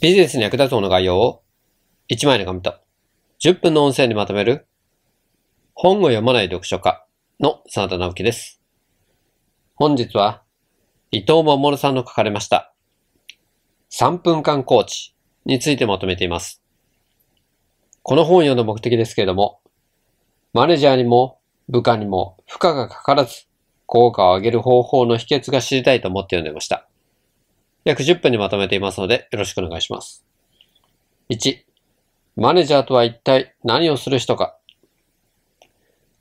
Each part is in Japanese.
ビジネスに役立つもの概要を1枚の紙と10分の音声にまとめる本を読まない読書家の真田直樹です。本日は伊藤守さんの書かれました3分間コーチについてまとめています。この本を読んだ目的ですけれどもマネージャーにも部下にも負荷がかからず効果を上げる方法の秘訣が知りたいと思って読んでました。約10分にまとめていますので、よろしくお願いします。1、マネージャーとは一体何をする人か。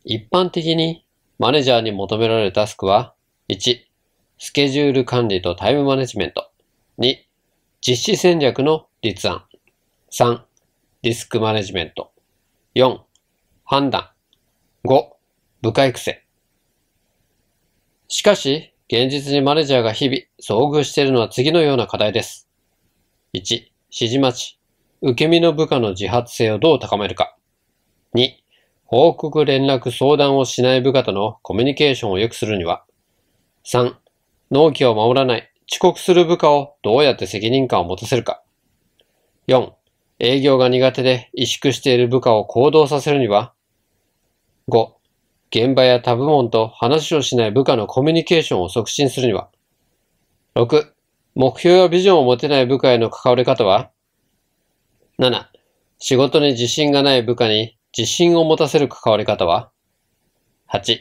一般的にマネージャーに求められるタスクは、1、スケジュール管理とタイムマネジメント。2、実施戦略の立案。3、リスクマネジメント。4、判断。5、部下育成。しかし、現実にマネージャーが日々遭遇しているのは次のような課題です。1、指示待ち、受け身の部下の自発性をどう高めるか。2、報告連絡相談をしない部下とのコミュニケーションを良くするには。3、納期を守らない遅刻する部下をどうやって責任感を持たせるか。4、営業が苦手で萎縮している部下を行動させるには。5、現場や他部門と話をしない部下のコミュニケーションを促進するには。6、目標やビジョンを持てない部下への関わり方は ?7、仕事に自信がない部下に自信を持たせる関わり方は ?8、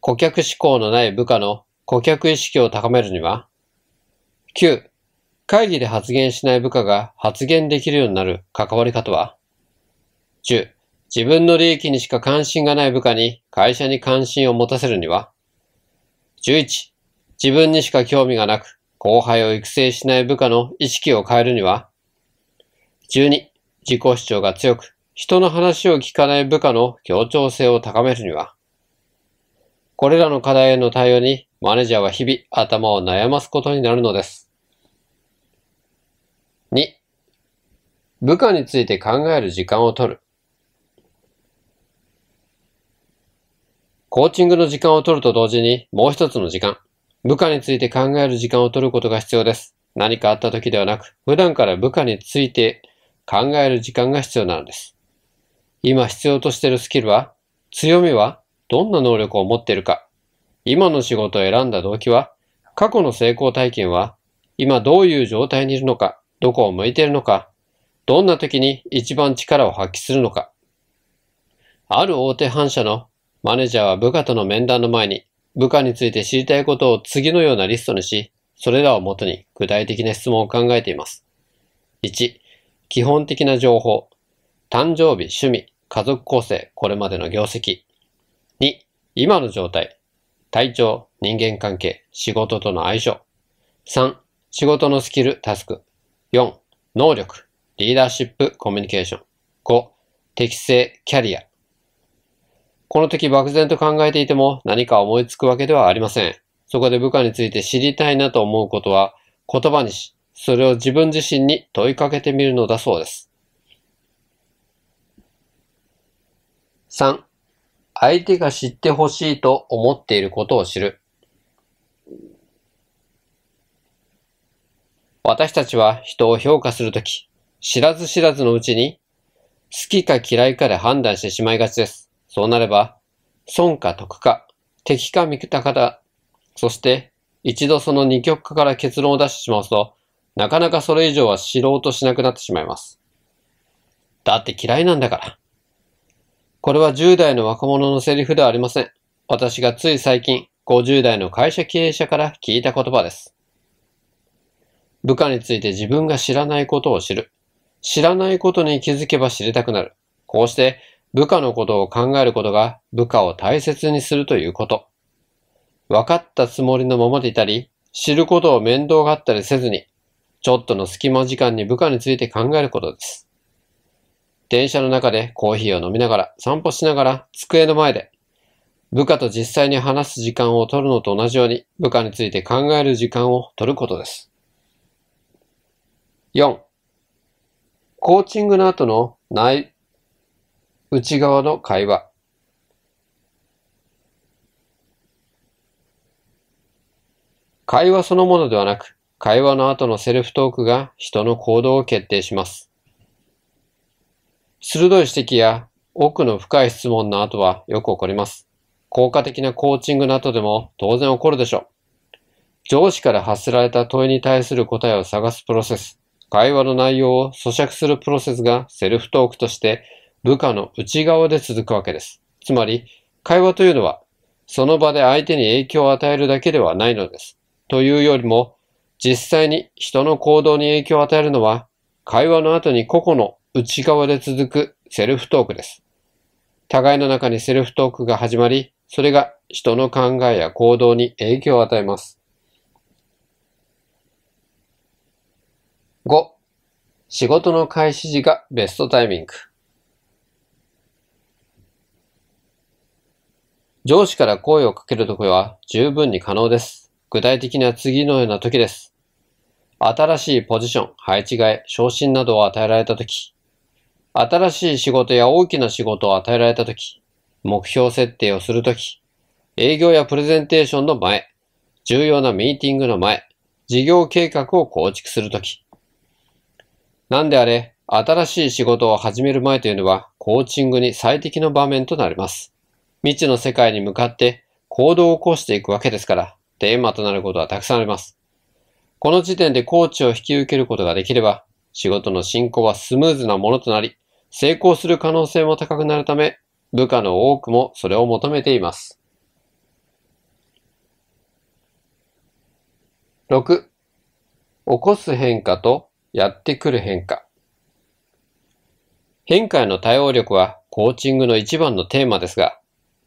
顧客志向のない部下の顧客意識を高めるには ?9、会議で発言しない部下が発言できるようになる関わり方は ?10、自分の利益にしか関心がない部下に会社に関心を持たせるには、11、自分にしか興味がなく、後輩を育成しない部下の意識を変えるには、12、自己主張が強く、人の話を聞かない部下の協調性を高めるには、これらの課題への対応にマネージャーは日々頭を悩ますことになるのです。2. 部下について考える時間を取る。コーチングの時間を取ると同時に、もう一つの時間、部下について考える時間を取ることが必要です。何かあった時ではなく、普段から部下について考える時間が必要なのです。今必要としているスキルは、強みは、どんな能力を持っているか、今の仕事を選んだ動機は、過去の成功体験は、今どういう状態にいるのか、どこを向いているのか、どんな時に一番力を発揮するのか。ある大手反社のマネージャーは部下との面談の前に、部下について知りたいことを次のようなリストにし、それらをもとに具体的な質問を考えています。1、基本的な情報。誕生日、趣味、家族構成、これまでの業績。2、今の状態。体調、人間関係、仕事との相性。3、仕事のスキル、タスク。4、能力、リーダーシップ、コミュニケーション。5、適性、キャリア。この時漠然と考えていても何か思いつくわけではありません。そこで部下について知りたいなと思うことは言葉にし、それを自分自身に問いかけてみるのだそうです。3. 相手が知ってほしいと思っていることを知る。私たちは人を評価するとき、知らず知らずのうちに、好きか嫌いかで判断してしまいがちです。そうなれば、損か得か、敵か味方だ。そして、一度その二極化から結論を出してしまうと、なかなかそれ以上は知ろうとしなくなってしまいます。だって嫌いなんだから。これは10代の若者のセリフではありません。私がつい最近、50代の会社経営者から聞いた言葉です。部下について自分が知らないことを知る。知らないことに気づけば知りたくなる。こうして部下のことを考えることが部下を大切にするということ。分かったつもりのままでいたり、知ることを面倒があったりせずに、ちょっとの隙間時間に部下について考えることです。電車の中でコーヒーを飲みながら、散歩しながら、机の前で、部下と実際に話す時間を取るのと同じように、部下について考える時間を取ることです。4. コーチングの後の内内側の会話会話そのものではなく、会話の後のセルフトークが人の行動を決定します。鋭い指摘や奥の深い質問の後はよく起こります。効果的なコーチングの後でも当然起こるでしょう。上司から発せられた問いに対する答えを探すプロセス、会話の内容を咀嚼するプロセスがセルフトークとして部下の内側で続くわけです。つまり、会話というのは、その場で相手に影響を与えるだけではないのです。というよりも、実際に人の行動に影響を与えるのは、会話の後に個々の内側で続くセルフトークです。互いの中にセルフトークが始まり、それが人の考えや行動に影響を与えます。5. 仕事の開始時がベストタイミング。上司から声をかけるとろは十分に可能です。具体的には次のような時です。新しいポジション、配置替え、昇進などを与えられた時、新しい仕事や大きな仕事を与えられた時、目標設定をするとき、営業やプレゼンテーションの前、重要なミーティングの前、事業計画を構築するとき。なんであれ、新しい仕事を始める前というのは、コーチングに最適の場面となります。未知の世界に向かって行動を起こしていくわけですから、テーマとなることはたくさんあります。この時点でコーチを引き受けることができれば、仕事の進行はスムーズなものとなり、成功する可能性も高くなるため、部下の多くもそれを求めています。6. 起こす変化とやってくる変化。変化への対応力はコーチングの一番のテーマですが、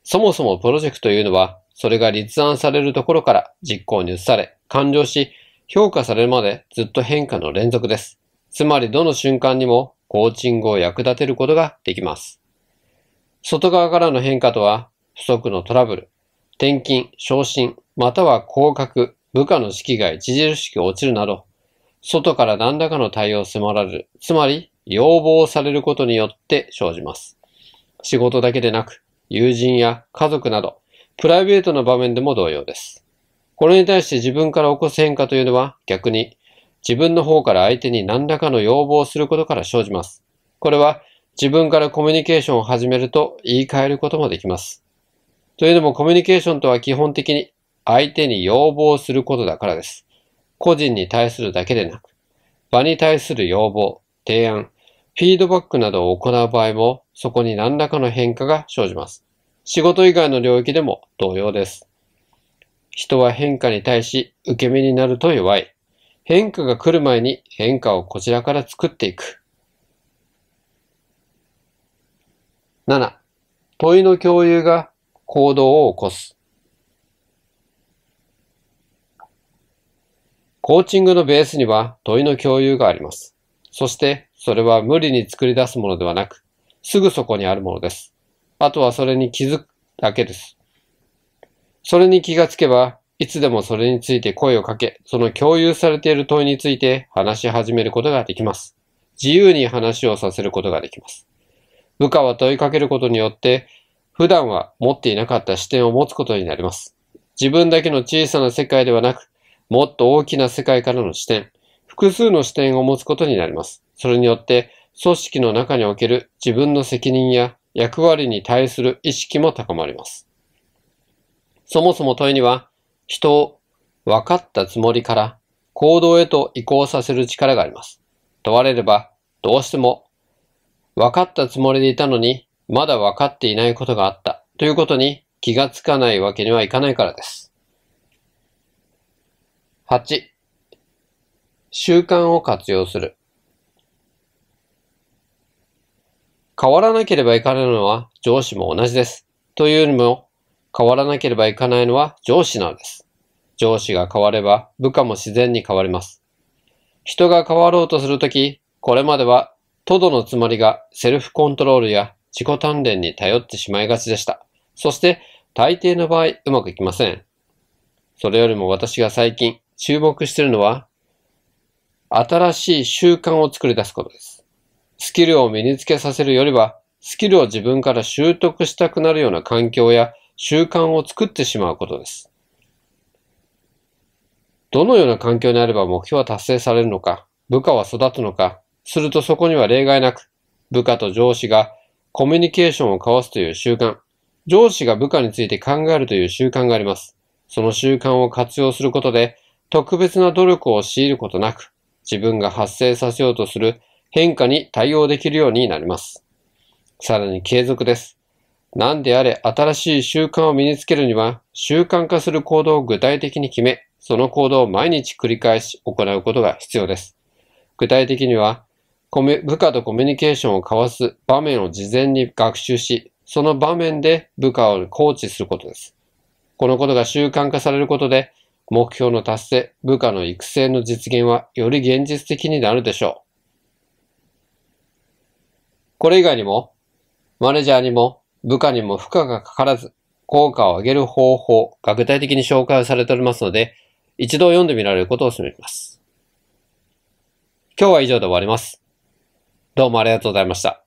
そもそもプロジェクトというのは、それが立案されるところから実行に移され、完了し、評価されるまでずっと変化の連続です。つまりどの瞬間にもコーチングを役立てることができます。外側からの変化とは、不足のトラブル、転勤、昇進、または降格、部下の士気が著しく落ちるなど、外から何らかの対応を迫られる、つまり要望されることによって生じます。仕事だけでなく、友人や家族など、プライベートの場面でも同様です。これに対して自分から起こす変化というのは逆に自分の方から相手に何らかの要望をすることから生じます。これは自分からコミュニケーションを始めると言い換えることもできます。というのもコミュニケーションとは基本的に相手に要望することだからです。個人に対するだけでなく、場に対する要望、提案、フィードバックなどを行う場合も、そこに何らかの変化が生じます。仕事以外の領域でも同様です。人は変化に対し受け身になると弱い。変化が来る前に変化をこちらから作っていく。7. 問いの共有が行動を起こす。コーチングのベースには問いの共有があります。そしてそれは無理に作り出すものではなく、すぐそこにあるものです。あとはそれに気づくだけです。それに気がつけば、いつでもそれについて声をかけ、その共有されている問いについて話し始めることができます。自由に話をさせることができます。部下は問いかけることによって、普段は持っていなかった視点を持つことになります。自分だけの小さな世界ではなく、もっと大きな世界からの視点、複数の視点を持つことになります。それによって、組織の中における自分の責任や役割に対する意識も高まります。そもそも問いには、人を分かったつもりから行動へと移行させる力があります。問われれば、どうしても分かったつもりでいたのに、まだ分かっていないことがあったということに気がつかないわけにはいかないからです。8、習慣を活用する。変わらなければいかないのは上司も同じです。というよりも、変わらなければいかないのは上司なんです。上司が変われば部下も自然に変わります。人が変わろうとするとき、これまでは、トドのつまりがセルフコントロールや自己鍛錬に頼ってしまいがちでした。そして、大抵の場合、うまくいきません。それよりも私が最近注目しているのは、新しい習慣を作り出すことです。スキルを身につけさせるよりは、スキルを自分から習得したくなるような環境や習慣を作ってしまうことです。どのような環境にあれば目標は達成されるのか、部下は育つのか、するとそこには例外なく、部下と上司がコミュニケーションを交わすという習慣、上司が部下について考えるという習慣があります。その習慣を活用することで、特別な努力を強いることなく、自分が発生させようとする変化に対応できるようになります。さらに継続です。何であれ新しい習慣を身につけるには、習慣化する行動を具体的に決め、その行動を毎日繰り返し行うことが必要です。具体的には、部下とコミュニケーションを交わす場面を事前に学習し、その場面で部下をコーチすることです。このことが習慣化されることで、目標の達成、部下の育成の実現はより現実的になるでしょう。これ以外にも、マネージャーにも、部下にも負荷がかからず、効果を上げる方法が具体的に紹介をされておりますので、一度読んでみられることをお勧めします。今日は以上で終わります。どうもありがとうございました。